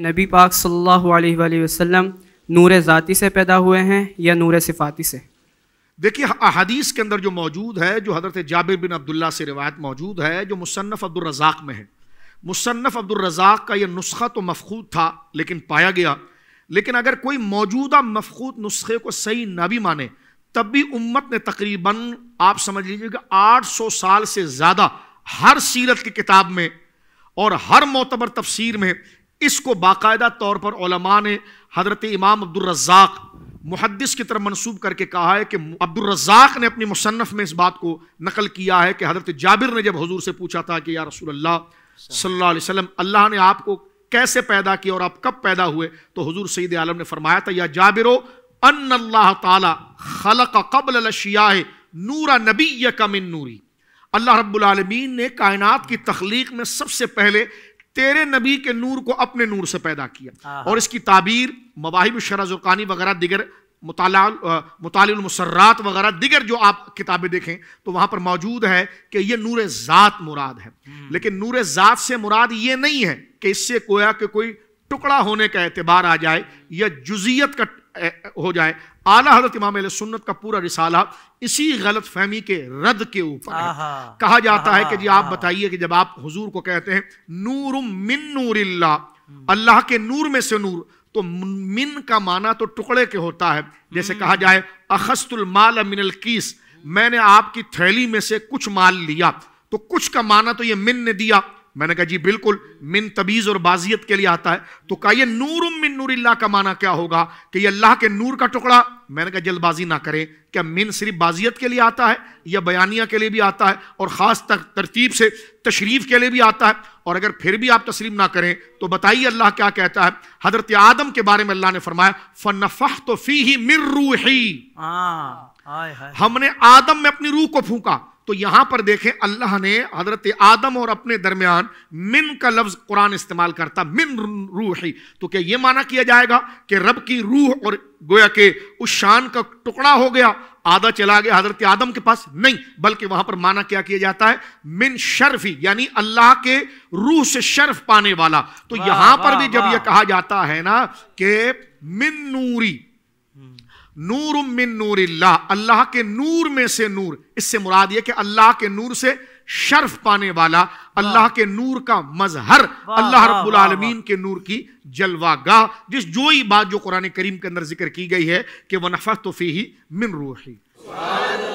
नबी पाक सल्लल्लाहु अलैहि वसल्लम नूर ज़ाती से पैदा हुए हैं या नूर सिफाती से देखिए अहादीस के अंदर जो मौजूद है जो हज़रत जाबिर बिन अब्दुल्ला से रिवायत मौजूद है जो मुसन्फ अब्दुलरजाक में है मुसनफ़ अब्दुलरजाक का यह नुस्खा तो मफखूत था लेकिन पाया गया लेकिन अगर कोई मौजूदा मफखूद नुस्खे को सही ना भी माने तब भी उम्मत ने तकरीबन आप समझ लीजिए कि सौ साल से ज़्यादा हर सीरत की किताब में और हर मोतबर तफसीर में इसको बाकायदा तौर पर ओलमा ने हज़रत इमाम अब्दुलरजाक मुहदस की तरफ मनसूब करके कहा है कि अब्दुलरजाक ने अपनी मुसन्फ़ में इस बात को नकल किया है कि हज़रत जाबिर ने जब हजूर से पूछा था कि या रसूल्ला सल्लाम अल्लाह ने आपको कैसे पैदा किया और आप कब पैदा हुए तो हजूर सईद आलम ने फरमाया था या जाबिरो अन अल्लाह ताला कबल शियाह नूरा नबी कमिन नूरी अल्लाह रब्बुल रबालमीन ने कायनात की तख्लीक में सबसे पहले तेरे नबी के नूर को अपने नूर से पैदा किया और इसकी ताबीर मवाहिब शराजुकानी वगैरह दिगर मुतालमसर्रात वगैरह दिगर जो आप किताबें देखें तो वहां पर मौजूद है कि यह नूर ज़ात मुराद है हम्म। लेकिन नूर ज़ात से मुराद ये नहीं है कि इससे कोया कि कोई टुकड़ा होने का एतबार आ जाए या जुजियत का हो जाए आला हजरत इमाम सुन्नत का पूरा रिसाला इसी गलत फहमी के रद के ऊपर कहा जाता है कि जी आप बताइए कि जब आप हुजूर को कहते हैं नूर मिन नूर अल्लाह के नूर में से नूर तो मिन का माना तो टुकड़े के होता है जैसे कहा जाए अखस्तुल माल मिनल कीस मैंने आपकी थैली में से कुछ माल लिया तो कुछ का माना तो ये मिन ने दिया मैंने कहा जी बिल्कुल मिन तबीज़ और बाजियत के लिए आता है तो कहा यह नूर मिन नूर का माना क्या होगा कि यह अल्लाह के नूर का टुकड़ा मैंने कहा जल्दबाजी ना करें क्या मिन सिर्फ बाजियत के लिए आता है या बयानिया के लिए भी आता है और ख़ास तरतीब से तशरीफ़ के लिए भी आता है और अगर फिर भी आप तस्लीम ना करें तो बताइए अल्लाह क्या कहता है हज़रत आदम के बारे में अल्लाह ने फरमाया फ़नफ़ तो फ़ी ही मिर रू ही हाँ, हमने आदम में अपनी रूह को फूका तो यहां पर देखें अल्लाह ने हजरत आदम और अपने दरमियान मिन का लफ्ज कुरान इस्तेमाल करता मिन रूही तो क्या यह माना किया जाएगा कि रब की रूह और गोया के उस शान का टुकड़ा हो गया आधा चला गया हजरत आदम के पास नहीं बल्कि वहां पर माना क्या किया जाता है मिन शर्फ ही यानी अल्लाह के रूह से शर्फ पाने वाला तो यहां पर भी जब यह कहा जाता है ना कि मिन नूरी नूर उम्मिन नूर इल्ला अल्लाह के नूर में से नूर इससे मुराद ये कि अल्लाह के नूर से शर्फ पाने वाला अल्लाह के नूर का मजहर अल्लाह रब्बुल आलमीन के नूर की जलवागाह जिस जो ही बात जो कुरान करीम के अंदर जिक्र की गई है कि नफा तो फी ही मिन रूही